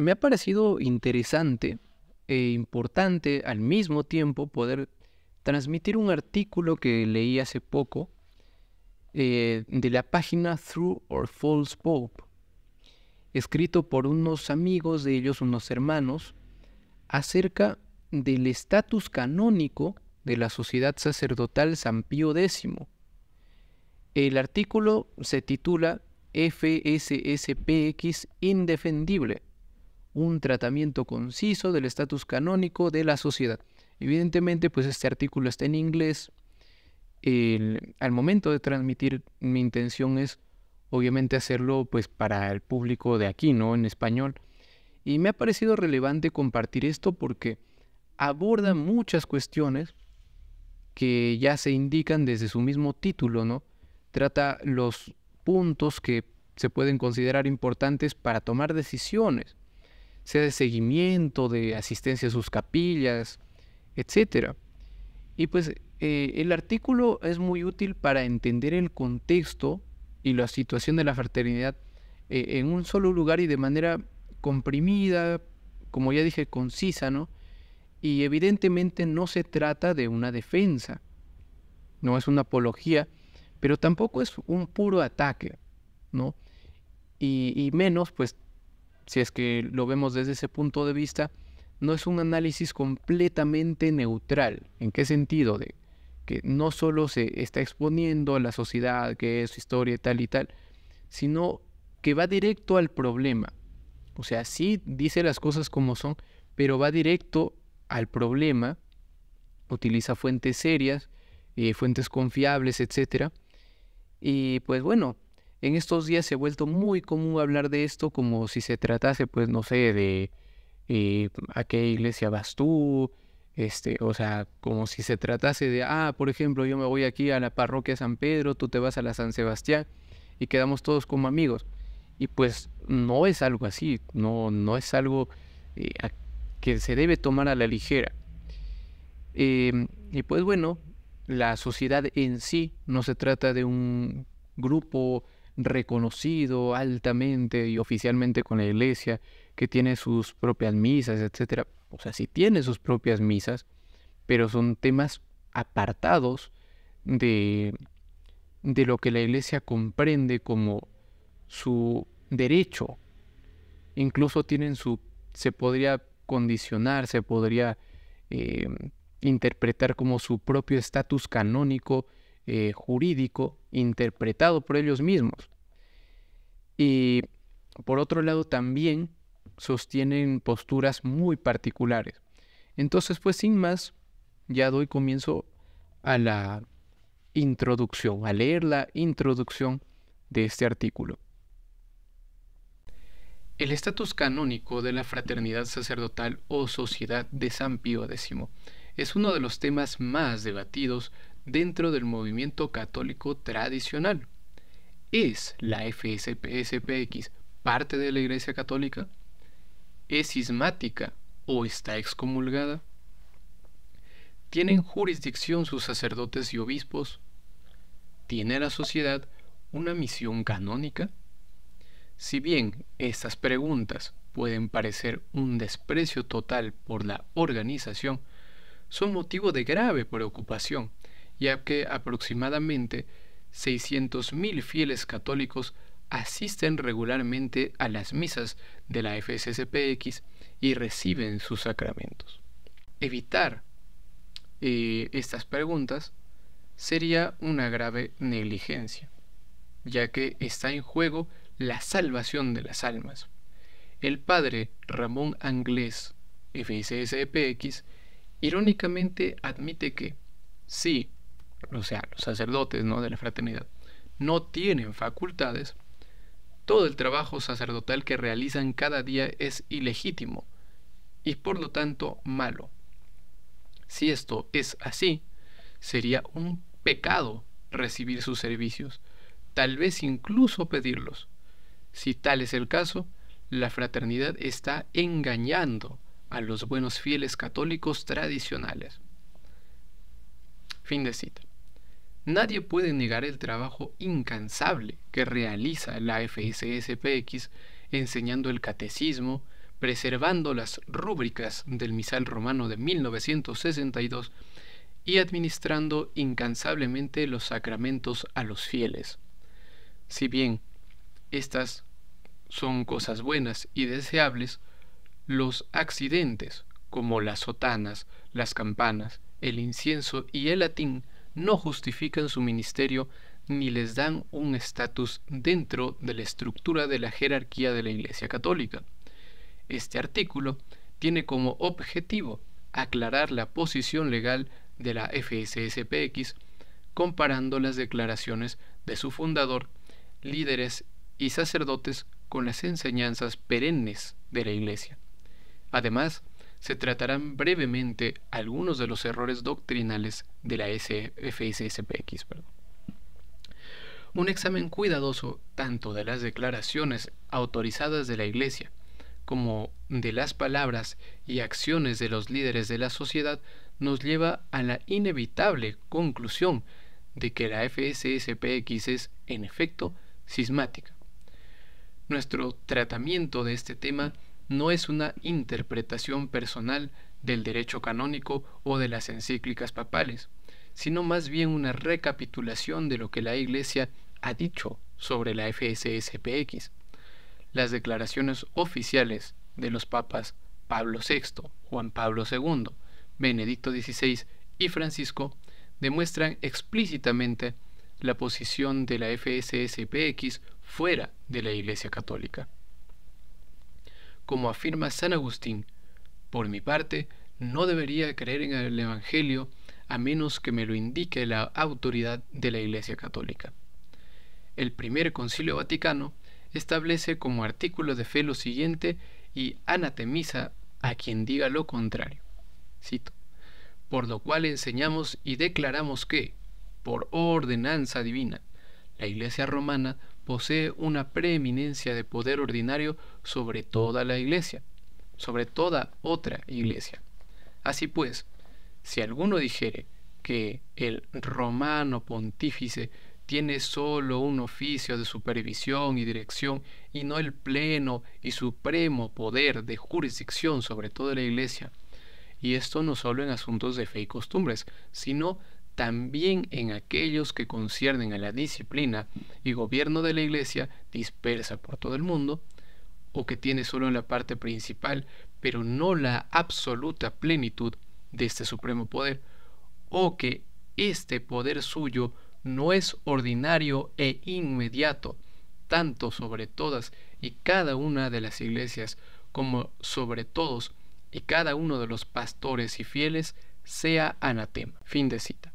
me ha parecido interesante e importante al mismo tiempo poder transmitir un artículo que leí hace poco eh, de la página True or False Pope, escrito por unos amigos de ellos, unos hermanos, acerca del estatus canónico de la Sociedad Sacerdotal San Pío X. El artículo se titula FSSPX Indefendible un tratamiento conciso del estatus canónico de la sociedad. Evidentemente, pues este artículo está en inglés. al momento de transmitir, mi intención es obviamente hacerlo pues para el público de aquí, ¿no? En español. Y me ha parecido relevante compartir esto porque aborda muchas cuestiones que ya se indican desde su mismo título, ¿no? Trata los puntos que se pueden considerar importantes para tomar decisiones sea de seguimiento, de asistencia a sus capillas, etc. Y pues eh, el artículo es muy útil para entender el contexto y la situación de la fraternidad eh, en un solo lugar y de manera comprimida, como ya dije, concisa, ¿no? Y evidentemente no se trata de una defensa, no es una apología, pero tampoco es un puro ataque, ¿no? y menos, pues si es que lo vemos desde ese punto de vista, no es un análisis completamente neutral. ¿En qué sentido? De que no solo se está exponiendo a la sociedad, que es su historia, tal y tal, sino que va directo al problema. O sea, sí dice las cosas como son, pero va directo al problema, utiliza fuentes serias, eh, fuentes confiables, etc. Y pues bueno, en estos días se ha vuelto muy común hablar de esto como si se tratase, pues, no sé, de eh, a qué iglesia vas tú, este, o sea, como si se tratase de, ah, por ejemplo, yo me voy aquí a la parroquia San Pedro, tú te vas a la San Sebastián y quedamos todos como amigos. Y pues no es algo así, no, no es algo eh, que se debe tomar a la ligera. Em, y pues bueno, la sociedad en sí no se trata de un grupo reconocido altamente y oficialmente con la iglesia, que tiene sus propias misas, etc. O sea, sí tiene sus propias misas, pero son temas apartados de, de lo que la iglesia comprende como su derecho. Incluso tienen su, se podría condicionar, se podría eh, interpretar como su propio estatus canónico eh, jurídico interpretado por ellos mismos. Y por otro lado también sostienen posturas muy particulares. Entonces, pues sin más, ya doy comienzo a la introducción, a leer la introducción de este artículo. El estatus canónico de la fraternidad sacerdotal o sociedad de San Pío X es uno de los temas más debatidos dentro del movimiento católico tradicional. ¿Es la FSPSPX parte de la Iglesia Católica? ¿Es cismática o está excomulgada? ¿Tienen jurisdicción sus sacerdotes y obispos? ¿Tiene la sociedad una misión canónica? Si bien estas preguntas pueden parecer un desprecio total por la organización, son motivo de grave preocupación, ya que aproximadamente 600.000 fieles católicos asisten regularmente a las misas de la FSSPX y reciben sus sacramentos. Evitar eh, estas preguntas sería una grave negligencia, ya que está en juego la salvación de las almas. El padre Ramón Anglés, FSSPX, irónicamente admite que, sí, o sea, los sacerdotes ¿no? de la fraternidad, no tienen facultades, todo el trabajo sacerdotal que realizan cada día es ilegítimo y por lo tanto malo. Si esto es así, sería un pecado recibir sus servicios, tal vez incluso pedirlos. Si tal es el caso, la fraternidad está engañando a los buenos fieles católicos tradicionales. Fin de cita. Nadie puede negar el trabajo incansable que realiza la FSSPX enseñando el catecismo, preservando las rúbricas del misal romano de 1962 y administrando incansablemente los sacramentos a los fieles. Si bien estas son cosas buenas y deseables, los accidentes, como las sotanas, las campanas, el incienso y el latín, no justifican su ministerio ni les dan un estatus dentro de la estructura de la jerarquía de la Iglesia Católica. Este artículo tiene como objetivo aclarar la posición legal de la FSSPX comparando las declaraciones de su fundador, líderes y sacerdotes con las enseñanzas perennes de la Iglesia. Además, se tratarán brevemente algunos de los errores doctrinales de la FSSPX. Un examen cuidadoso tanto de las declaraciones autorizadas de la Iglesia como de las palabras y acciones de los líderes de la sociedad nos lleva a la inevitable conclusión de que la FSSPX es, en efecto, cismática. Nuestro tratamiento de este tema no es una interpretación personal del derecho canónico o de las encíclicas papales, sino más bien una recapitulación de lo que la Iglesia ha dicho sobre la FSSPX. Las declaraciones oficiales de los papas Pablo VI, Juan Pablo II, Benedicto XVI y Francisco demuestran explícitamente la posición de la FSSPX fuera de la Iglesia Católica como afirma San Agustín. Por mi parte, no debería creer en el Evangelio a menos que me lo indique la autoridad de la Iglesia Católica. El primer concilio vaticano establece como artículo de fe lo siguiente y anatemiza a quien diga lo contrario. Cito. Por lo cual enseñamos y declaramos que, por ordenanza divina, la Iglesia romana posee una preeminencia de poder ordinario sobre toda la iglesia, sobre toda otra iglesia. Así pues, si alguno dijere que el romano pontífice tiene sólo un oficio de supervisión y dirección y no el pleno y supremo poder de jurisdicción sobre toda la iglesia, y esto no solo en asuntos de fe y costumbres, sino también en aquellos que conciernen a la disciplina y gobierno de la Iglesia dispersa por todo el mundo, o que tiene solo en la parte principal, pero no la absoluta plenitud de este supremo poder, o que este poder suyo no es ordinario e inmediato, tanto sobre todas y cada una de las iglesias como sobre todos y cada uno de los pastores y fieles, sea anatema. Fin de cita.